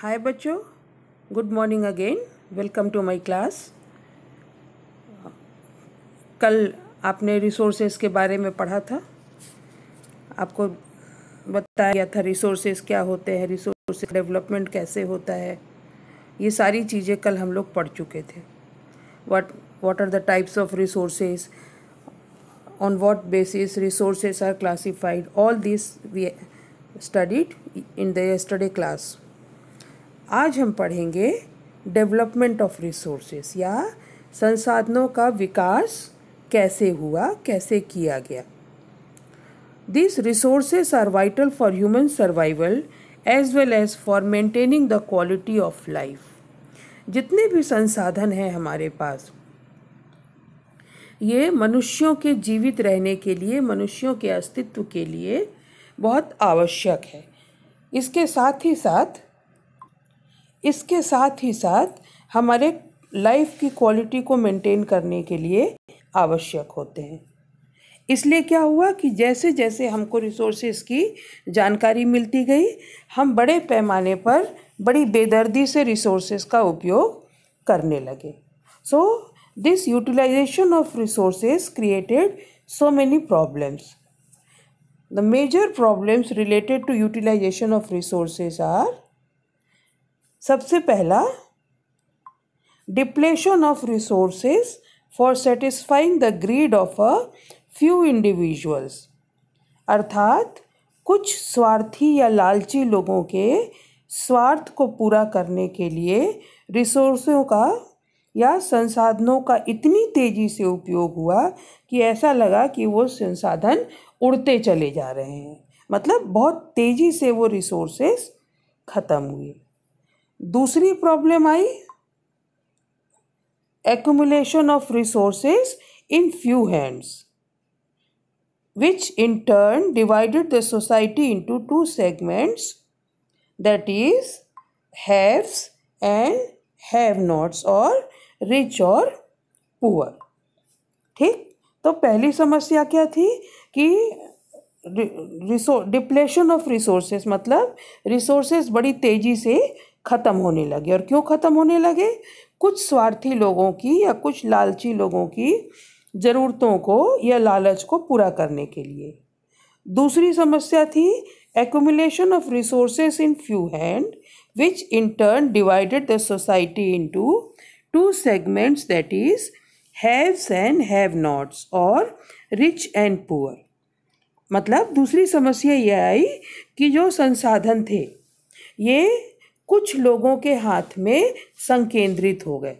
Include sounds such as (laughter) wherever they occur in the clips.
हाय बच्चों good morning again welcome to my class कल आपने रिसोर्सेज के बारे में पढ़ा था आपको बताया गया था रिसोर्सेज क्या होते हैं रिसोर्स डेवलपमेंट कैसे होता है ये सारी चीज़ें कल हम लोग पढ़ चुके थे what what are the types of resources on what basis resources are classified all this we studied in the class आज हम पढ़ेंगे डेवलपमेंट ऑफ रिसोर्सेस या संसाधनों का विकास कैसे हुआ कैसे किया गया this resources are vital for human survival as well as for maintaining the quality of life जितने भी संसाधन हैं हमारे पास ये मनुष्यों के जीवित रहने के लिए मनुष्यों के अस्तित्व के लिए बहुत आवश्यक है इसके साथ ही साथ इसके साथ ही साथ हमारे लाइफ की क्वालिटी को मेंटेन करने के लिए आवश्यक होते हैं इसलिए क्या हुआ कि जैसे जैसे हमको रिसोर्सेज की जानकारी मिलती गई हम बड़े पैमाने पर बड़ी बेदर्दी से रिसोर्सेज का उपयोग करने लगे so this utilization of resources created so many problems the major problems related to utilization of resources are सबसे पहला depletion of resources for satisfying the greed of a few individuals अर्थात कुछ स्वार्थी या लालची लोगों के स्वार्थ को पूरा करने के लिए रिसोर्सों का या संसाधनों का इतनी तेज़ी से उपयोग हुआ कि ऐसा लगा कि वो संसाधन उड़ते चले जा रहे हैं मतलब बहुत तेज़ी से वो रिसोर्सेस ख़त्म हुए दूसरी प्रॉब्लम आई accumulation of resources in few hands which in turn divided the society into two segments that is haves and have nots और रिच और पुअर ठीक तो पहली समस्या क्या थी कि रिसो डिप्लेशन ऑफ रिसोर्सेज मतलब रिसोर्सेज बड़ी तेजी से ख़त्म होने लगे और क्यों ख़त्म होने लगे कुछ स्वार्थी लोगों की या कुछ लालची लोगों की ज़रूरतों को या लालच को पूरा करने के लिए दूसरी समस्या थी accumulation of resources in few hand which in turn divided the society into two segments that is haves and have nots और रिच एंड पुअर मतलब दूसरी समस्या यह आई कि जो संसाधन थे ये कुछ लोगों के हाथ में संकेंद्रित हो गए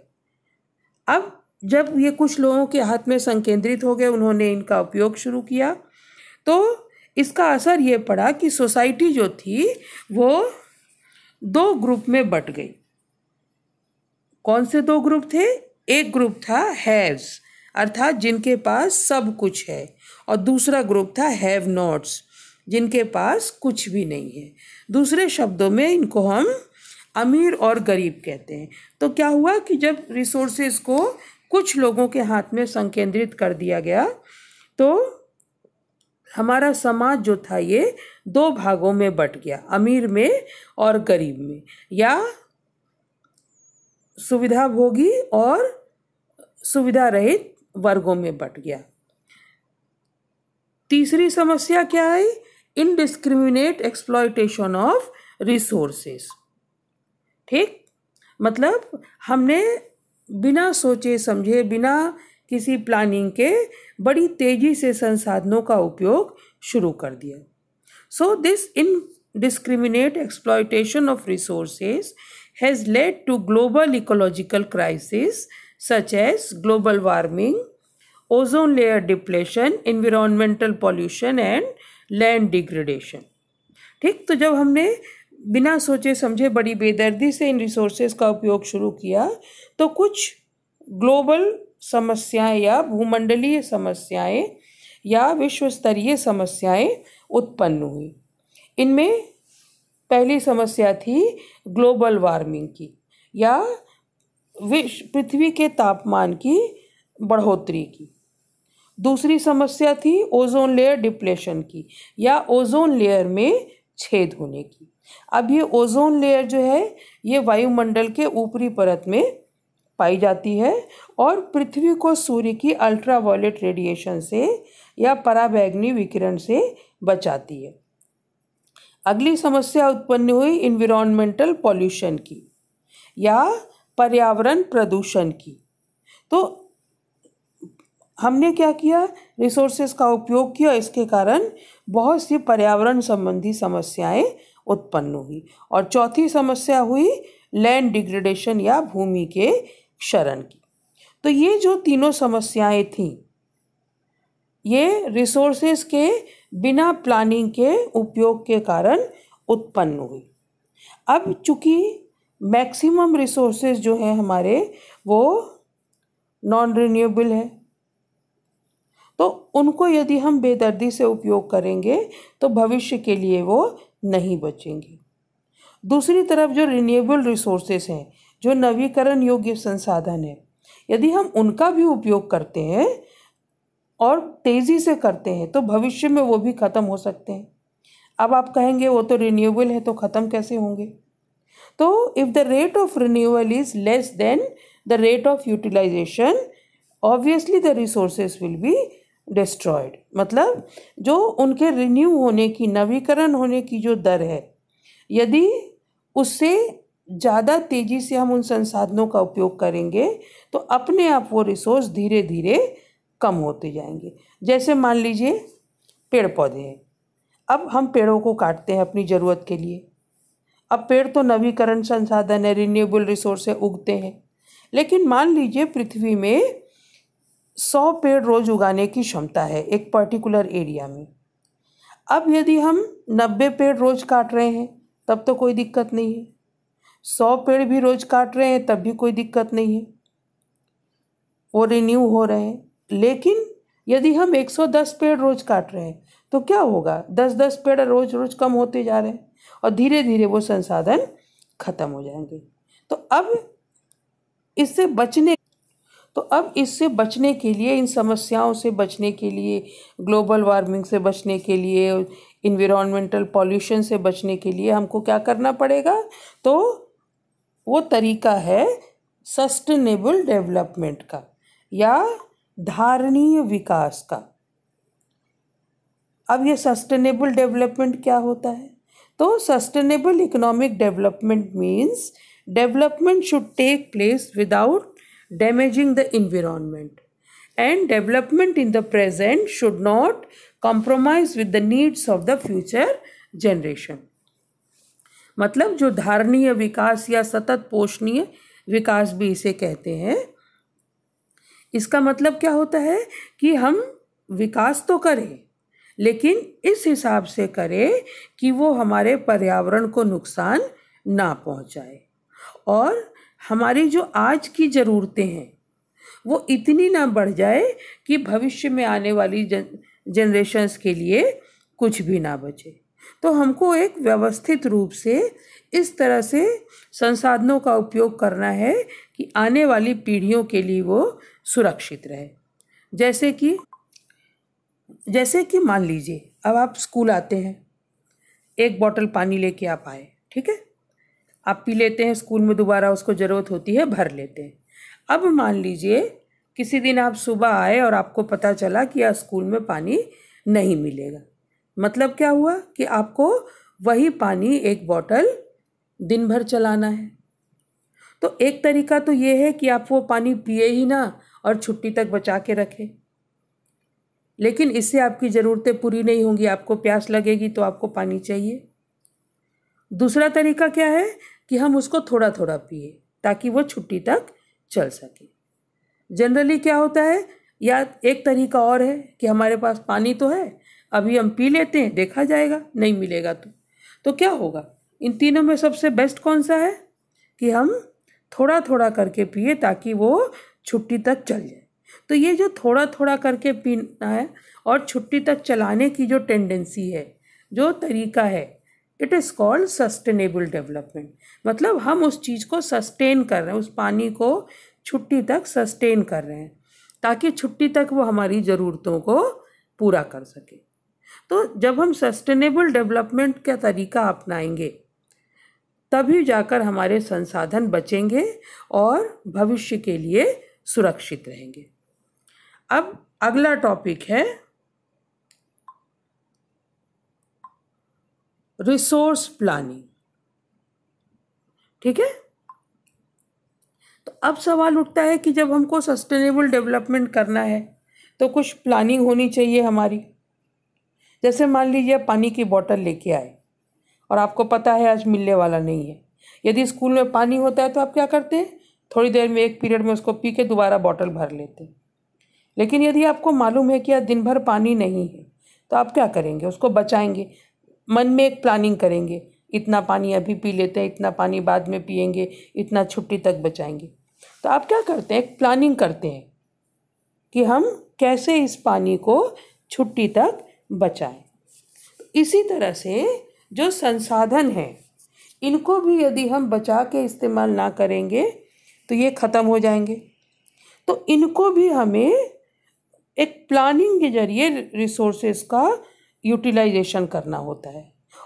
अब जब ये कुछ लोगों के हाथ में संकेंद्रित हो गए उन्होंने इनका उपयोग शुरू किया तो इसका असर ये पड़ा कि सोसाइटी जो थी वो दो ग्रुप में बट गई कौन से दो ग्रुप थे एक ग्रुप था हैव्स अर्थात जिनके पास सब कुछ है और दूसरा ग्रुप था हैव नॉट्स जिनके पास कुछ भी नहीं है दूसरे शब्दों में इनको हम अमीर और गरीब कहते हैं तो क्या हुआ कि जब रिसोर्सेज को कुछ लोगों के हाथ में संकेंद्रित कर दिया गया तो हमारा समाज जो था ये दो भागों में बट गया अमीर में और गरीब में या सुविधा भोगी और सुविधा रहित वर्गों में बट गया तीसरी समस्या क्या है इनडिस्क्रिमिनेट एक्सप्लॉयटेशन ऑफ रिसोर्सेस ठीक मतलब हमने बिना सोचे समझे बिना किसी प्लानिंग के बड़ी तेज़ी से संसाधनों का उपयोग शुरू कर दिया so this indiscriminate exploitation of resources has led to global ecological crisis such as global warming ozone layer depletion environmental pollution and land degradation ठीक तो जब हमने बिना सोचे समझे बड़ी बेदर्दी से इन रिसोर्सेज का उपयोग शुरू किया तो कुछ ग्लोबल समस्याएं या भूमंडलीय समस्याएं या विश्व स्तरीय समस्याएं उत्पन्न हुई इनमें पहली समस्या थी ग्लोबल वार्मिंग की या विश्व पृथ्वी के तापमान की बढ़ोतरी की दूसरी समस्या थी ओजोन लेयर डिप्लेशन की या ओजोन लेयर में छेद होने की अब ये ओजोन लेयर जो है ये वायुमंडल के ऊपरी परत में पाई जाती है और पृथ्वी को सूर्य की अल्ट्रावायलेट रेडिएशन से या पराबैग्नी विकिरण से बचाती है अगली समस्या उत्पन्न हुई इन्विरोमेंटल पॉल्यूशन की या पर्यावरण प्रदूषण की तो हमने क्या किया रिसोर्सेज का उपयोग किया इसके कारण बहुत सी पर्यावरण संबंधी समस्याएं उत्पन्न हुई और चौथी समस्या हुई लैंड डिग्रेडेशन या भूमि के क्षरण की तो ये जो तीनों समस्याएं थीं ये रिसोर्सेस के बिना प्लानिंग के उपयोग के कारण उत्पन्न हुई अब चूँकि मैक्सिमम रिसोर्सेज जो हैं हमारे वो नॉन रिन्यूएबल है तो उनको यदि हम बेदर्दी से उपयोग करेंगे तो भविष्य के लिए वो नहीं बचेंगी दूसरी तरफ जो रिन्यूएबल रिसोर्सेस हैं जो नवीकरण योग्य संसाधन है यदि हम उनका भी उपयोग करते हैं और तेज़ी से करते हैं तो भविष्य में वो भी ख़त्म हो सकते हैं अब आप कहेंगे वो तो रिन्यूएबल है तो ख़त्म कैसे होंगे तो if the rate of renewable is less than the rate of utilization obviously the resources will be destroyed मतलब जो उनके रिन्यू होने की नवीकरण होने की जो दर है यदि उससे ज़्यादा तेज़ी से हम उन संसाधनों का उपयोग करेंगे तो अपने आप वो रिसोर्स धीरे धीरे कम होते जाएंगे जैसे मान लीजिए पेड़ पौधे हैं अब हम पेड़ों को काटते हैं अपनी ज़रूरत के लिए अब पेड़ तो नवीकरण संसाधन है रिन्यूएबल रिसोर्स है उगते हैं लेकिन मान लीजिए पृथ्वी में सौ पेड़ रोज़ उगाने की क्षमता है एक पर्टिकुलर एरिया में अब यदि हम नब्बे पेड़ रोज़ काट रहे हैं तब तो कोई दिक्कत नहीं है सौ पेड़ भी रोज़ काट रहे हैं तब भी कोई दिक्कत नहीं है वो रिन्यू हो रहे हैं लेकिन यदि हम 110 पेड़ रोज़ काट रहे हैं तो क्या होगा दस दस पेड़ रोज़ रोज़ कम होते जा रहे हैं और धीरे धीरे वो संसाधन ख़त्म हो जाएंगे तो अब इससे बचने तो अब इससे बचने के लिए इन समस्याओं से बचने के लिए ग्लोबल वार्मिंग से बचने के लिए इन्वायरमेंटल पॉल्यूशन से बचने के लिए हमको क्या करना पड़ेगा तो वो तरीका है सस्टेनेबल डेवलपमेंट का या धारणीय विकास का अब ये सस्टेनेबल डेवलपमेंट क्या होता है तो sustainable economic development means development should take place without damaging the environment. And development in the present should not compromise with the needs of the future generation. मतलब जो धारणीय विकास या सतत पोषणीय विकास भी इसे कहते हैं इसका मतलब क्या होता है कि हम विकास तो करें लेकिन इस हिसाब से करें कि वो हमारे पर्यावरण को नुकसान ना पहुंचाए और हमारी जो आज की ज़रूरतें हैं वो इतनी ना बढ़ जाए कि भविष्य में आने वाली जन जनरेशन्स के लिए कुछ भी ना बचे तो हमको एक व्यवस्थित रूप से इस तरह से संसाधनों का उपयोग करना है कि आने वाली पीढ़ियों के लिए वो सुरक्षित रहे जैसे कि जैसे कि मान लीजिए अब आप स्कूल आते हैं एक बॉटल पानी लेके आप आए ठीक है आप पी लेते हैं स्कूल में दोबारा उसको ज़रूरत होती है भर लेते हैं अब मान लीजिए किसी दिन आप सुबह आए और आपको पता चला कि आज स्कूल में पानी नहीं मिलेगा मतलब क्या हुआ कि आपको वही पानी एक बॉटल दिन भर चलाना है तो एक तरीका तो ये है कि आप वो पानी पिए ही ना और छुट्टी तक बचा के रखें लेकिन इससे आपकी ज़रूरतें पूरी नहीं होंगी आपको प्यास लगेगी तो आपको पानी चाहिए दूसरा तरीका क्या है कि हम उसको थोड़ा थोड़ा पिए ताकि वो छुट्टी तक चल सके जनरली क्या होता है या एक तरीका और है कि हमारे पास पानी तो है अभी हम पी लेते हैं देखा जाएगा नहीं मिलेगा तो तो क्या होगा इन तीनों में सबसे बेस्ट कौन सा है कि हम थोड़ा थोड़ा करके पिए ताकि वो छुट्टी तक चल जाए तो ये जो थोड़ा थोड़ा करके पीना है और छुट्टी तक चलाने की जो टेंडेंसी है जो तरीका है it is called sustainable development मतलब हम उस चीज़ को सस्टेन कर रहे हैं उस पानी को छुट्टी तक सस्टेन कर रहे हैं ताकि छुट्टी तक वो हमारी ज़रूरतों को पूरा कर सके तो जब हम सस्टेनेबल डेवलपमेंट का तरीका अपनाएंगे तभी जाकर हमारे संसाधन बचेंगे और भविष्य के लिए सुरक्षित रहेंगे अब अगला टॉपिक है रिसोर्स प्लानिंग ठीक है तो अब सवाल उठता है कि जब हमको सस्टेनेबल डेवलपमेंट करना है तो कुछ प्लानिंग होनी चाहिए हमारी जैसे मान लीजिए पानी की बोतल लेके आए और आपको पता है आज मिलने वाला नहीं है यदि स्कूल में पानी होता है तो आप क्या करते हैं थोड़ी देर में एक पीरियड में उसको पी के दोबारा बॉटल भर लेते हैं लेकिन यदि आपको मालूम है कि आज दिन भर पानी नहीं है तो आप क्या करेंगे उसको बचाएंगे मन में एक प्लानिंग करेंगे इतना पानी अभी पी लेते हैं इतना पानी बाद में पियेंगे इतना छुट्टी तक बचाएंगे तो आप क्या करते हैं एक प्लानिंग करते हैं कि हम कैसे इस पानी को छुट्टी तक बचाएं इसी तरह से जो संसाधन हैं इनको भी यदि हम बचा के इस्तेमाल ना करेंगे तो ये ख़त्म हो जाएंगे तो इनको भी हमें एक प्लानिंग के जरिए रिसोर्सेज का यूटिलाइजेशन करना होता है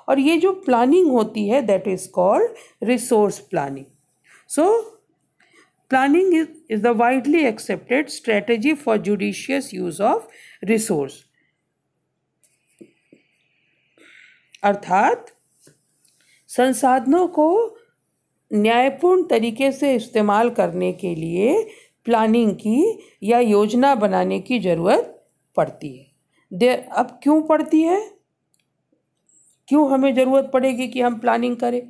और ये जो प्लानिंग होती है that is called resource planning so planning is the widely accepted strategy for judicious use of resource अर्थात संसाधनों को न्यायपूर्ण तरीके से इस्तेमाल करने के लिए प्लानिंग की या योजना बनाने की ज़रूरत पड़ती है दे अब क्यों पड़ती है क्यों हमें ज़रूरत पड़ेगी कि हम प्लानिंग करें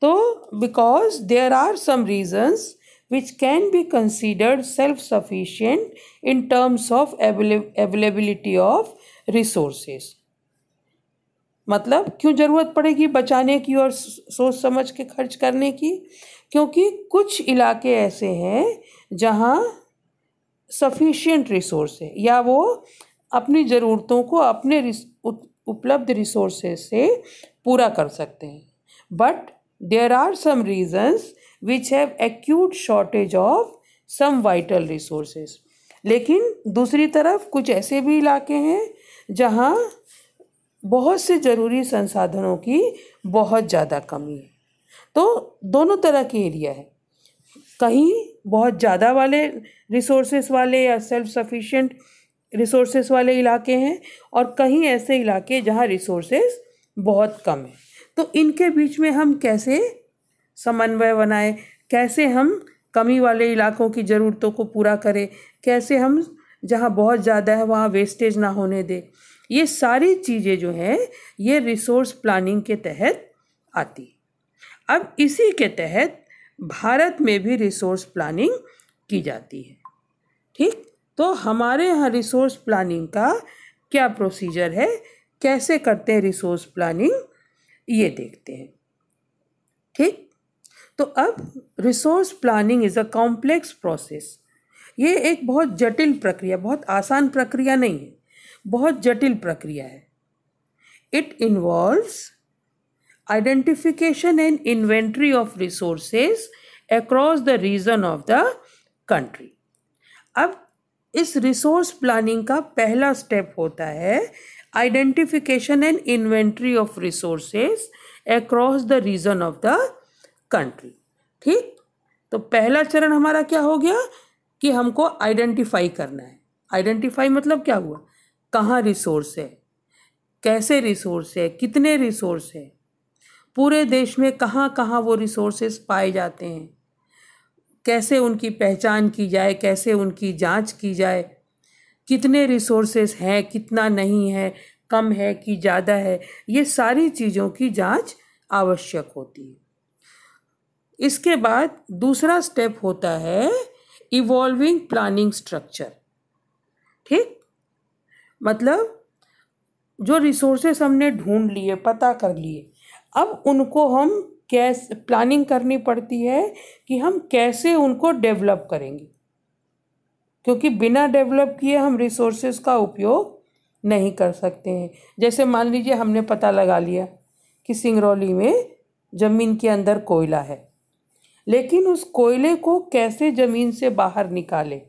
तो because there are some reasons which can be considered self sufficient in terms of availability of resources मतलब क्यों ज़रूरत पड़ेगी बचाने की और सोच समझ के खर्च करने की क्योंकि कुछ इलाके ऐसे हैं जहाँ सफिशियंट रिसोर्स है या वो अपनी ज़रूरतों को अपने उपलब्ध रिसोर्सेज से पूरा कर सकते हैं but there are some reasons which have acute shortage of some vital resources लेकिन दूसरी तरफ कुछ ऐसे भी इलाके हैं जहाँ बहुत से ज़रूरी संसाधनों की बहुत ज़्यादा कमी है तो दोनों तरह के एरिया है कहीं बहुत ज़्यादा वाले रिसोर्सेस वाले या सेल्फ सफिशिएंट रिसोर्सेस वाले इलाके हैं और कहीं ऐसे इलाके जहाँ रिसोर्सेस बहुत कम हैं तो इनके बीच में हम कैसे समन्वय बनाए कैसे हम कमी वाले इलाकों की ज़रूरतों को पूरा करें कैसे हम जहाँ बहुत ज़्यादा है वहाँ वेस्टेज ना होने दें ये सारी चीज़ें जो हैं ये रिसोर्स प्लानिंग के तहत आती अब इसी के तहत भारत में भी रिसोर्स प्लानिंग की जाती है ठीक तो हमारे यहाँ रिसोर्स प्लानिंग का क्या प्रोसीजर है कैसे करते हैं रिसोर्स प्लानिंग ये देखते हैं ठीक तो अब resource planning is a complex process ये एक बहुत जटिल प्रक्रिया बहुत आसान प्रक्रिया नहीं है बहुत जटिल प्रक्रिया है it involves identification and inventory of resources across the region of the country अब इस रिसोर्स प्लानिंग का पहला स्टेप होता है identification and inventory of resources across the region of the country ठीक तो पहला चरण हमारा क्या हो गया कि हमको आइडेंटिफाई करना है आइडेंटिफाई मतलब क्या हुआ कहाँ रिसोर्स है कैसे रिसोर्स है कितने रिसोर्स है पूरे देश में कहाँ कहाँ वो रिसोर्सेस पाए जाते हैं कैसे उनकी पहचान की जाए कैसे उनकी जांच की जाए कितने रिसोर्सेस हैं कितना नहीं है कम है कि ज़्यादा है ये सारी चीज़ों की जांच आवश्यक होती है इसके बाद दूसरा स्टेप होता है इवॉल्विंग प्लानिंग स्ट्रक्चर ठीक मतलब जो रिसोर्सेस हमने ढूंढ लिए पता कर लिए अब उनको हम कैसे प्लानिंग करनी पड़ती है कि हम कैसे उनको डेवलप करेंगे क्योंकि बिना डेवलप किए हम रिसोर्सेज का उपयोग नहीं कर सकते हैं जैसे मान लीजिए हमने पता लगा लिया कि सिंगरौली में ज़मीन के अंदर कोयला है लेकिन उस कोयले को कैसे ज़मीन से बाहर निकाले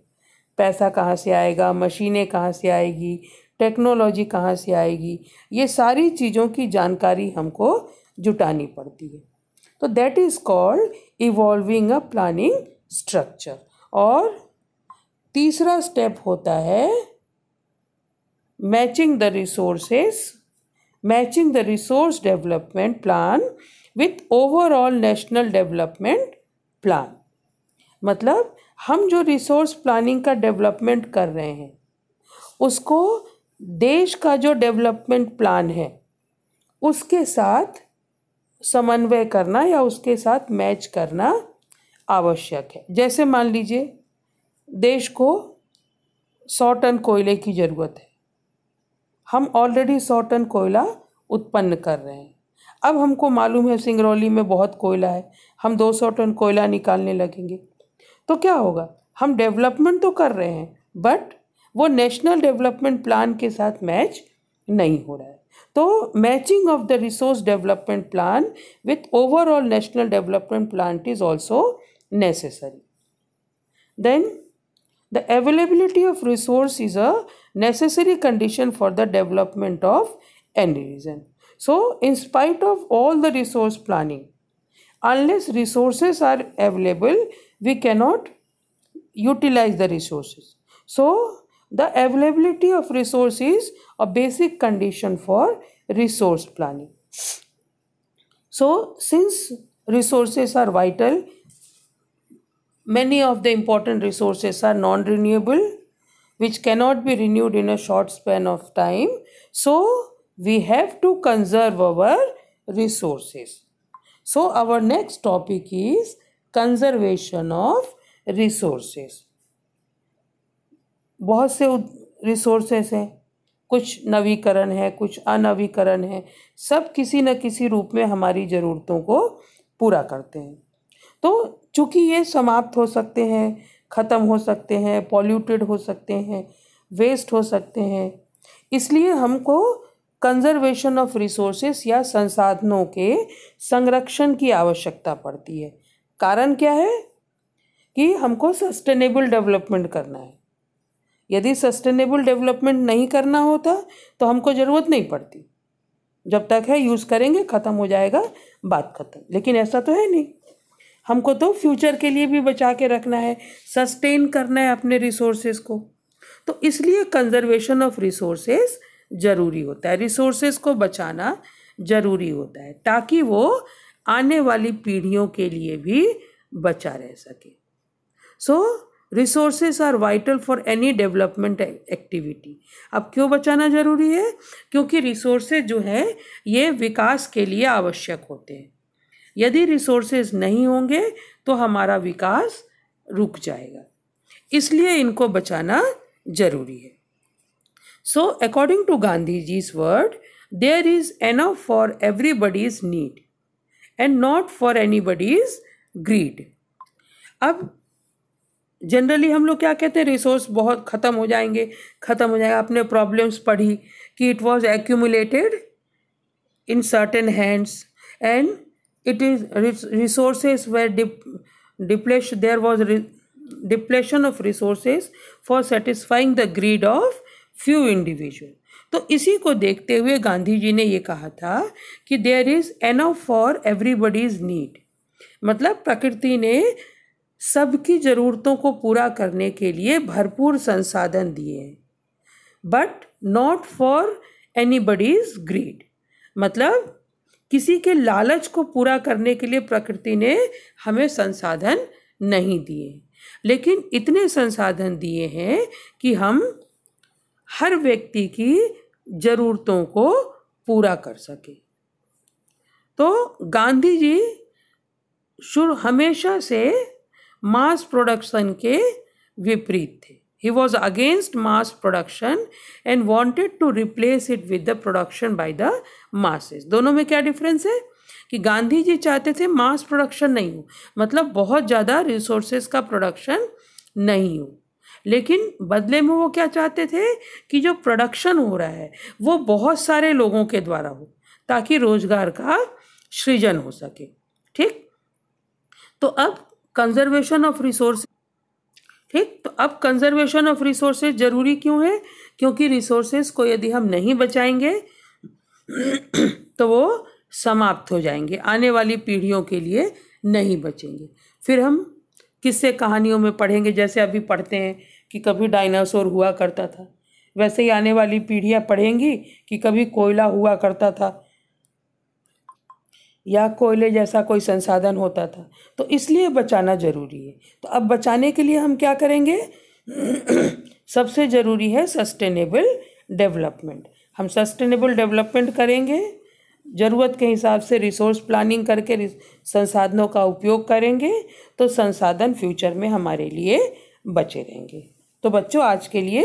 पैसा कहाँ से आएगा मशीनें कहाँ से आएगी टेक्नोलॉजी कहाँ से आएगी ये सारी चीज़ों की जानकारी हमको जुटानी पड़ती है तो that is called evolving a planning structure और तीसरा स्टेप होता है matching the resources matching the resource development plan with overall national development plan मतलब हम जो रिसोर्स प्लानिंग का डेवलपमेंट कर रहे हैं उसको देश का जो डेवलपमेंट प्लान है उसके साथ समन्वय करना या उसके साथ मैच करना आवश्यक है जैसे मान लीजिए देश को सौ टन कोयले की ज़रूरत है हम ऑलरेडी सौ टन कोयला उत्पन्न कर रहे हैं अब हमको मालूम है सिंगरौली में बहुत कोयला है हम दो सौ टन कोयला निकालने लगेंगे तो क्या होगा हम डेवलपमेंट तो कर रहे हैं बट वो नेशनल डेवलपमेंट प्लान के साथ मैच नहीं हो रहा है So, matching of the resource development plan with overall national development plan is also necessary then the availability of resource is a necessary condition for the development of any region so in spite of all the resource planning unless resources are available we cannot utilize the resources so the availability of resources is a basic condition for resource planning. So, since resources are vital, many of the important resources are non-renewable, which cannot be renewed in a short span of time. So, we have to conserve our resources. So, our next topic is conservation of resources. बहुत से resources हैं कुछ नवीकरण है कुछ अनवीकरण है सब किसी न किसी रूप में हमारी ज़रूरतों को पूरा करते हैं तो चूँकि ये समाप्त हो सकते हैं ख़त्म हो सकते हैं पॉल्यूटेड हो सकते हैं वेस्ट हो सकते हैं इसलिए हमको कंजर्वेशन ऑफ रिसोर्सेस या संसाधनों के संरक्षण की आवश्यकता पड़ती है कारण क्या है कि हमको सस्टेनेबल डेवलपमेंट करना है यदि सस्टेनेबल डेवलपमेंट नहीं करना होता तो हमको ज़रूरत नहीं पड़ती जब तक है यूज़ करेंगे ख़त्म हो जाएगा बात ख़त्म लेकिन ऐसा तो है नहीं हमको तो फ्यूचर के लिए भी बचा के रखना है सस्टेन करना है अपने रिसोर्सेज को तो इसलिए कंजर्वेशन ऑफ रिसोर्सेज ज़रूरी होता है रिसोर्सेज को बचाना ज़रूरी होता है ताकि वो आने वाली पीढ़ियों के लिए भी बचा रह सके so so, resources are vital for any development activity अब क्यों बचाना ज़रूरी है क्योंकि रिसोर्सेज जो है ये विकास के लिए आवश्यक होते हैं यदि रिसोर्सेज नहीं होंगे तो हमारा विकास रुक जाएगा इसलिए इनको बचाना ज़रूरी है so according to Gandhi ji's word there is enough for everybody's need and not for anybody's greed अब जनरली हम लोग क्या कहते हैं रिसोर्स बहुत ख़त्म हो जाएंगे ख़त्म हो जाएगा आपने प्रॉब्लम्स पढ़ी कि it was accumulated in certain hands and it is resource were deplete there was depletion of resources for satisfying the greed of few individual तो इसी को देखते हुए गांधी जी ने ये कहा था कि there is enough for everybody's need मतलब प्रकृति ने सबकी ज़रूरतों को पूरा करने के लिए भरपूर संसाधन दिए but not for anybody's greed मतलब किसी के लालच को पूरा करने के लिए प्रकृति ने हमें संसाधन नहीं दिए लेकिन इतने संसाधन दिए हैं कि हम हर व्यक्ति की ज़रूरतों को पूरा कर सके तो गांधी जी शुरू हमेशा से मास प्रोडक्शन के विपरीत थे he was against mass production and wanted to replace it with the production by the masses दोनों में क्या डिफरेंस है कि गांधी जी चाहते थे मास प्रोडक्शन नहीं हो मतलब बहुत ज़्यादा रिसोर्सेज का प्रोडक्शन नहीं हो लेकिन बदले में वो क्या चाहते थे कि जो प्रोडक्शन हो रहा है वो बहुत सारे लोगों के द्वारा हो ताकि रोजगार का सृजन हो सके ठीक तो अब कंजर्वेशन ऑफ रिसोर्स ठीक तो अब कंजर्वेशन ऑफ रिसोर्सेज जरूरी क्यों है क्योंकि रिसोर्सेज को यदि हम नहीं बचाएंगे तो वो समाप्त हो जाएंगे आने वाली पीढ़ियों के लिए नहीं बचेंगे फिर हम किससे कहानियों में पढ़ेंगे जैसे अभी पढ़ते हैं कि कभी डायनासोर हुआ करता था वैसे ही आने वाली पीढ़ियाँ पढ़ेंगी कि कभी कोयला हुआ करता था या कोयले जैसा कोई संसाधन होता था तो इसलिए बचाना ज़रूरी है तो अब बचाने के लिए हम क्या करेंगे (clears throat) सबसे ज़रूरी है सस्टेनेबल डेवलपमेंट हम सस्टेनेबल डेवलपमेंट करेंगे ज़रूरत के हिसाब से रिसोर्स प्लानिंग करके संसाधनों का उपयोग करेंगे तो संसाधन फ्यूचर में हमारे लिए बचे रहेंगे तो बच्चों आज के लिए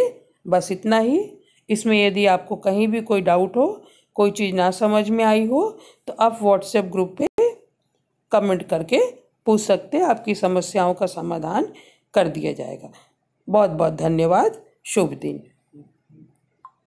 बस इतना ही इसमें यदि आपको कहीं भी कोई डाउट हो कोई चीज़ ना समझ में आई हो तो आप व्हाट्सएप ग्रुप पे कमेंट करके पूछ सकते हैं आपकी समस्याओं का समाधान कर दिया जाएगा बहुत बहुत धन्यवाद शुभ दिन